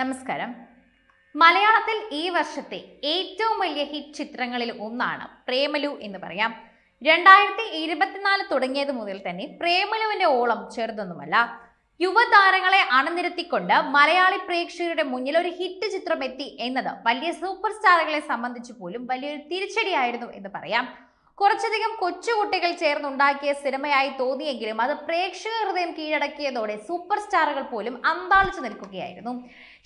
നമസ്കാരം മലയാളത്തിൽ ഈ വർഷത്തെ ഏറ്റവും വലിയ ഹിറ്റ് ചിത്രങ്ങളിൽ ഒന്നാണ് പ്രേമലു എന്ന് പറയാം രണ്ടായിരത്തി ഇരുപത്തിനാല് തുടങ്ങിയത് മുതൽ തന്നെ പ്രേമലുവിന്റെ ഓളം ചെറുതൊന്നുമല്ല യുവതാരങ്ങളെ അണിനിരത്തിക്കൊണ്ട് മലയാളി പ്രേക്ഷകരുടെ മുന്നിൽ ഒരു ഹിറ്റ് ചിത്രം എത്തി എന്നത് വലിയ സൂപ്പർ സ്റ്റാറുകളെ സംബന്ധിച്ച് പോലും വലിയൊരു തിരിച്ചടിയായിരുന്നു എന്ന് പറയാം കുറച്ചധികം കൊച്ചുകുട്ടികൾ ചേർന്നുണ്ടാക്കിയ സിനിമയായി തോന്നിയെങ്കിലും അത് പ്രേക്ഷക ഹൃദയം കീഴടക്കിയതോടെ സൂപ്പർ സ്റ്റാറുകൾ പോലും അന്താളിച്ചു നിൽക്കുകയായിരുന്നു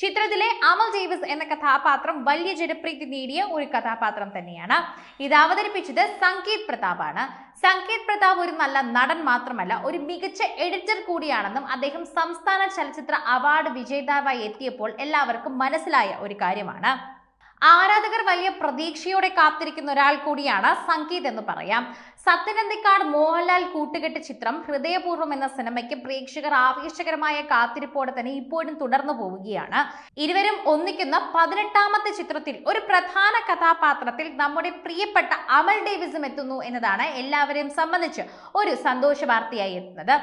ചിത്രത്തിലെ അമൽ ഡേവിസ് എന്ന കഥാപാത്രം വലിയ ജനപ്രീതി നേടിയ ഒരു കഥാപാത്രം തന്നെയാണ് ഇത് അവതരിപ്പിച്ചത് സംഗീത് പ്രതാപാണ് സംഗീത് പ്രതാപ് ഒരു നല്ല നടൻ മാത്രമല്ല ഒരു മികച്ച എഡിറ്റർ കൂടിയാണെന്നും അദ്ദേഹം സംസ്ഥാന ചലച്ചിത്ര അവാർഡ് വിജേതാവായി എത്തിയപ്പോൾ എല്ലാവർക്കും മനസ്സിലായ ഒരു കാര്യമാണ് ആരാധകർ വലിയ പ്രതീക്ഷയോടെ കാത്തിരിക്കുന്ന ഒരാൾ കൂടിയാണ് സംഗീത് എന്ന് പറയാം സത്യനന്ദിക്കാട് മോഹൻലാൽ കൂട്ടുകെട്ട് ചിത്രം ഹൃദയപൂർവ്വം എന്ന സിനിമയ്ക്ക് പ്രേക്ഷകർ ആവേശകരമായ കാത്തിരിപ്പോടെ തന്നെ ഇപ്പോഴും തുടർന്നു പോവുകയാണ് ഇരുവരും ഒന്നിക്കുന്ന പതിനെട്ടാമത്തെ ചിത്രത്തിൽ ഒരു പ്രധാന കഥാപാത്രത്തിൽ നമ്മുടെ പ്രിയപ്പെട്ട അമൽ ഡേവിസും എത്തുന്നു എന്നതാണ് എല്ലാവരെയും സംബന്ധിച്ച് ഒരു സന്തോഷ വാർത്തയായി എത്തുന്നത്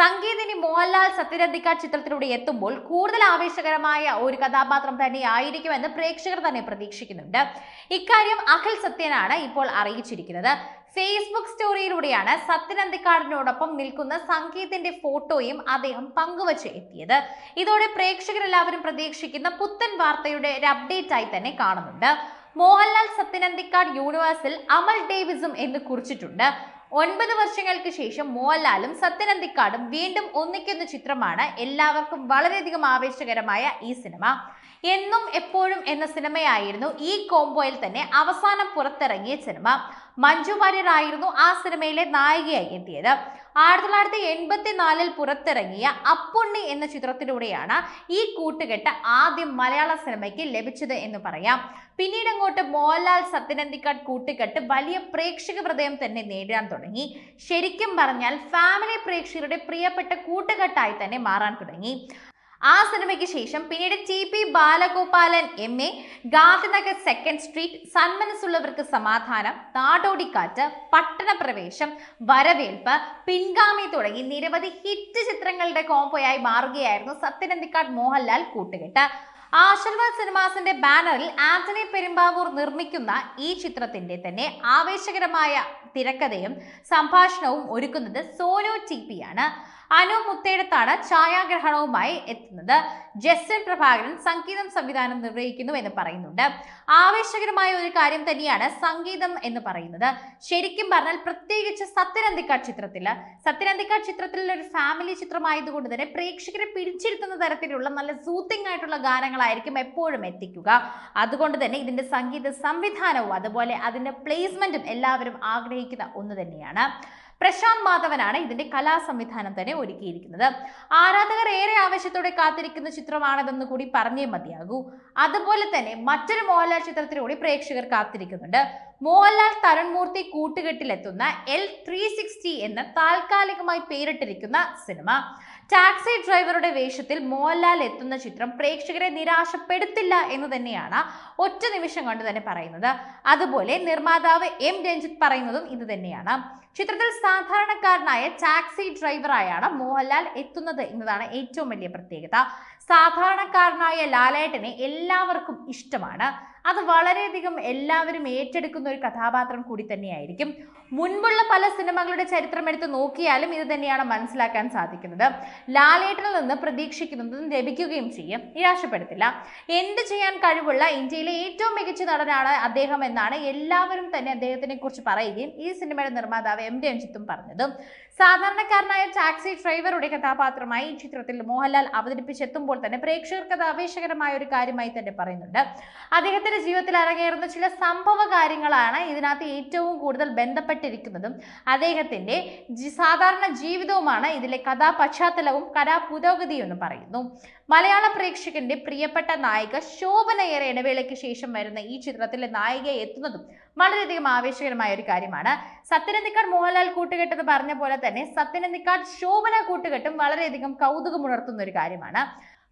സംഗീതിനി മോഹൻലാൽ സത്യനന്ദിക്കാട് ചിത്രത്തിലൂടെ എത്തുമ്പോൾ കൂടുതൽ ആവേശകരമായ ഒരു കഥാപാത്രം തന്നെ ആയിരിക്കുമെന്ന് പ്രേക്ഷകർ തന്നെ പ്രതീക്ഷിക്കുന്നുണ്ട് ഇക്കാര്യം അഖിൽ സത്യനാണ് ഇപ്പോൾ അറിയിച്ചിരിക്കുന്നത് ഫേസ്ബുക്ക് സ്റ്റോറിയിലൂടെയാണ് സത്യൻ അന്തിക്കാടിനോടൊപ്പം നിൽക്കുന്ന സംഗീതിന്റെ ഫോട്ടോയും അദ്ദേഹം പങ്കുവച്ച് എത്തിയത് ഇതോടെ പ്രേക്ഷകരെല്ലാവരും പ്രതീക്ഷിക്കുന്ന പുത്തൻ വാർത്തയുടെ ഒരു അപ്ഡേറ്റ് ആയി തന്നെ കാണുന്നുണ്ട് മോഹൻലാൽ സത്യനന്ദിക്കാട് യൂണിവേഴ്സിൽ അമൽ ഡേവിസും എന്ന് കുറിച്ചിട്ടുണ്ട് ഒൻപത് വർഷങ്ങൾക്ക് ശേഷം മോഹൻലാലും സത്യനന്ദിക്കാടും വീണ്ടും ഒന്നിക്കുന്ന ചിത്രമാണ് എല്ലാവർക്കും വളരെയധികം ആവേശകരമായ ഈ സിനിമ എന്നും എപ്പോഴും എന്ന സിനിമയായിരുന്നു ഈ കോംബോയിൽ തന്നെ അവസാനം പുറത്തിറങ്ങിയ സിനിമ മഞ്ജു വാര്യറായിരുന്നു ആ സിനിമയിലെ നായികയായി എത്തിയത് ആയിരത്തി തൊള്ളായിരത്തി എൺപത്തി നാലിൽ പുറത്തിറങ്ങിയ അപ്പുണ്ണി എന്ന ചിത്രത്തിലൂടെയാണ് ഈ കൂട്ടുകെട്ട് ആദ്യം മലയാള സിനിമയ്ക്ക് ലഭിച്ചത് എന്ന് പറയാം പിന്നീട് അങ്ങോട്ട് മോഹൻലാൽ സത്യനന്ദിക്കാട് കൂട്ടുകെട്ട് വലിയ പ്രേക്ഷക ഹൃദയം തന്നെ നേടാൻ തുടങ്ങി ശരിക്കും പറഞ്ഞാൽ ഫാമിലി പ്രേക്ഷകരുടെ പ്രിയപ്പെട്ട കൂട്ടുകെട്ടായി തന്നെ മാറാൻ തുടങ്ങി ആ സിനിമയ്ക്ക് ശേഷം പിന്നീട് T P Balagopalan M A Gandhinagar second street Sanmanassullavarkku Samadhanam Nadodikkattu പട്ടണപ്രവേശം വരവേൽപ്പ് പിൻഗാമി തുടങ്ങി നിരവധി ഹിറ്റ് ചിത്രങ്ങളുടെ കോമ്പോയായി മാറുകയായിരുന്നു സത്യനന്ദിക്കാട് മോഹൻലാൽ കൂട്ടുകെട്ട് ആശീർവാദ് സിനിമാസിന്റെ ബാനറിൽ ആന്റണി പെരുമ്പാവൂർ നിർമ്മിക്കുന്ന ഈ ചിത്രത്തിന്റെ തന്നെ ആവേശകരമായ തിരക്കഥയും സംഭാഷണവും ഒരുക്കുന്നത് സോനു ടി പി ആണ് അനു മുത്തേടത്താണ് ഛായാഗ്രഹണവുമായി എത്തുന്നത് ജസ്റ്റിൻ പ്രഭാകരൻ സംഗീതം സംവിധാനം നിർവഹിക്കുന്നു എന്ന് പറയുന്നുണ്ട് ആവേശകരമായ ഒരു കാര്യം തന്നെയാണ് സംഗീതം എന്ന് പറയുന്നത് ശരിക്കും പറഞ്ഞാൽ പ്രത്യേകിച്ച് സത്യനന്തിക്കാർ ചിത്രത്തിൽ സത്യനന്തിക്കാർ ചിത്രത്തിൽ ഒരു ഫാമിലി ചിത്രമായതുകൊണ്ട് തന്നെ പ്രേക്ഷകരെ പിടിച്ചിരുത്തുന്ന തരത്തിലുള്ള നല്ല സൂത്തിങ് ആയിട്ടുള്ള ഗാനങ്ങളായിരിക്കും എപ്പോഴും എത്തിക്കുക അതുകൊണ്ട് തന്നെ ഇതിന്റെ സംഗീത സംവിധാനവും അതുപോലെ അതിന്റെ പ്ലേസ്മെന്റും എല്ലാവരും ആഗ്രഹിക്കും അഭിനയിക്കുന്ന ഒന്ന് തന്നെയാണ് പ്രശാന്ത് മാധവനാണ് ഇതിന്റെ സംവിധാനം തന്നെ ഒരുക്കിയിരിക്കുന്നത് ആരാധകർ ഏറെ ആവശ്യത്തോടെ കാത്തിരിക്കുന്ന ചിത്രമാണതെന്ന് കൂടി പറഞ്ഞേ മതിയാകൂ അതുപോലെ തന്നെ മറ്റൊരു മോഹൻലാൽ ചിത്രത്തിലൂടെ പ്രേക്ഷകർ കാത്തിരിക്കുന്നുണ്ട് മോഹൻലാൽ തരൺമൂർത്തി കൂട്ടുകെട്ടിലെത്തുന്ന എൽ ത്രീ സിക്സ്റ്റി എന്ന് താൽക്കാലികമായി പേരിട്ടിരിക്കുന്ന സിനിമ ടാക്സി ഡ്രൈവറുടെ വേഷത്തിൽ മോഹൻലാൽ എത്തുന്ന ചിത്രം പ്രേക്ഷകരെ നിരാശപ്പെടുത്തില്ല എന്ന് തന്നെയാണ് ഒറ്റ നിമിഷം കൊണ്ട് തന്നെ പറയുന്നത് അതുപോലെ നിർമ്മാതാവ് എം രഞ്ജിത്ത് പറയുന്നതും ഇത് തന്നെയാണ് ചിത്രത്തിൽ സാധാരണക്കാരനായ ടാക്സി ഡ്രൈവറായാണ് മോഹൻലാൽ എത്തുന്നത് എന്നതാണ് ഏറ്റവും വലിയ പ്രത്യേകത സാധാരണക്കാരനായ ലാലേട്ടനെ എല്ലാവർക്കും ഇഷ്ടമാണ് അത് വളരെയധികം എല്ലാവരും ഏറ്റെടുക്കുന്ന ഒരു കഥാപാത്രം കൂടി തന്നെയായിരിക്കും മുൻപുള്ള പല സിനിമകളുടെ ചരിത്രം എടുത്ത് നോക്കിയാലും ഇത് തന്നെയാണ് മനസ്സിലാക്കാൻ സാധിക്കുന്നത് ലാലേട്ടനിൽ നിന്ന് പ്രതീക്ഷിക്കുന്നതും ലഭിക്കുകയും ചെയ്യും നിരാശപ്പെടുത്തില്ല എന്ത് ചെയ്യാൻ കഴിവുള്ള ഇന്ത്യയിലെ ഏറ്റവും മികച്ച നടനാണ് അദ്ദേഹം എന്നാണ് എല്ലാവരും തന്നെ അദ്ദേഹത്തിനെ കുറിച്ച് പറയുകയും ഈ സിനിമയുടെ നിർമ്മാതാവ് എം രഞ്ജിത്തും പറഞ്ഞതും സാധാരണക്കാരനായ ടാക്സി ഡ്രൈവറുടെ കഥാപാത്രമായി ഈ ചിത്രത്തിൽ മോഹൻലാൽ അവതരിപ്പിച്ചെത്തുമ്പോൾ തന്നെ പ്രേക്ഷകർക്ക് അത് ആവേശകരമായ ഒരു കാര്യമായി തന്നെ പറയുന്നുണ്ട് അദ്ദേഹത്തിന്റെ ജീവിതത്തിൽ അരങ്ങേറുന്ന ചില സംഭവ കാര്യങ്ങളാണ് ഇതിനകത്ത് ഏറ്റവും കൂടുതൽ ബന്ധപ്പെട്ടിരിക്കുന്നതും അദ്ദേഹത്തിന്റെ സാധാരണ ജീവിതവുമാണ് ഇതിലെ കഥാ പശ്ചാത്തലവും കഥാ പുരോഗതിയും എന്ന് പറയുന്നു മലയാള പ്രേക്ഷകന്റെ പ്രിയപ്പെട്ട നായിക ശോഭനയേറെ ഇടവേളയ്ക്ക് ശേഷം വരുന്ന ഈ ചിത്രത്തിലെ നായിക എത്തുന്നതും വളരെയധികം ആവേശകരമായ ഒരു കാര്യമാണ് സത്യനന്ദിക്കാട് മോഹൻലാൽ കൂട്ടുകെട്ടെന്ന് പറഞ്ഞ പോലെ തന്നെ സത്യനന്ദിക്കാട് ശോഭന കൂട്ടുകെട്ടും വളരെയധികം കൗതുകമുണർത്തുന്ന ഒരു കാര്യമാണ്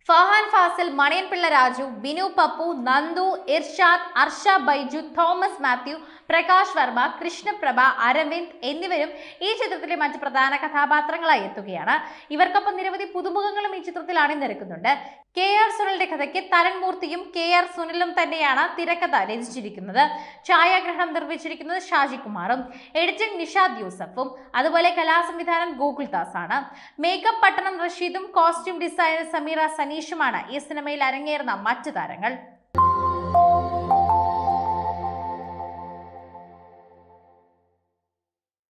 ഫഹാൻ ഫാസിൽ മണിയൻപിള്ള രാജു ബിനു പപ്പു നന്ദു ഇർഷാദ് അർഷ ബൈജു തോമസ് മാത്യു പ്രകാശ് വർമ്മ കൃഷ്ണപ്രഭ അരവിന്ദ് എന്നിവരും ഈ ചിത്രത്തിലെ മറ്റ് പ്രധാന കഥാപാത്രങ്ങളായി എത്തുകയാണ് ഇവർക്കൊപ്പം നിരവധി പുതുമുഖങ്ങളും ഈ ചിത്രത്തിൽ അണിനിരക്കുന്നുണ്ട് കെ ആർ സുനിലിന്റെ കഥയ്ക്ക് തരൺമൂർത്തിയും കെ ആർ സുനിലും തന്നെയാണ് തിരക്കഥ രചിച്ചിരിക്കുന്നത് ഛായാഗ്രഹണം നിർമ്മിച്ചിരിക്കുന്നത് ഷാജികുമാറും എഡിറ്റിംഗ് നിഷാദ് യൂസഫും അതുപോലെ കലാസംവിധാനം ഗോകുൽ ദാസ് ആണ് മേക്കപ്പ് പട്ടണം റഷീദും കോസ്റ്റ്യൂം ഡിസൈനർ സമീറ സനീഷുമാണ് ഈ സിനിമയിൽ അരങ്ങേറുന്ന മറ്റു താരങ്ങൾ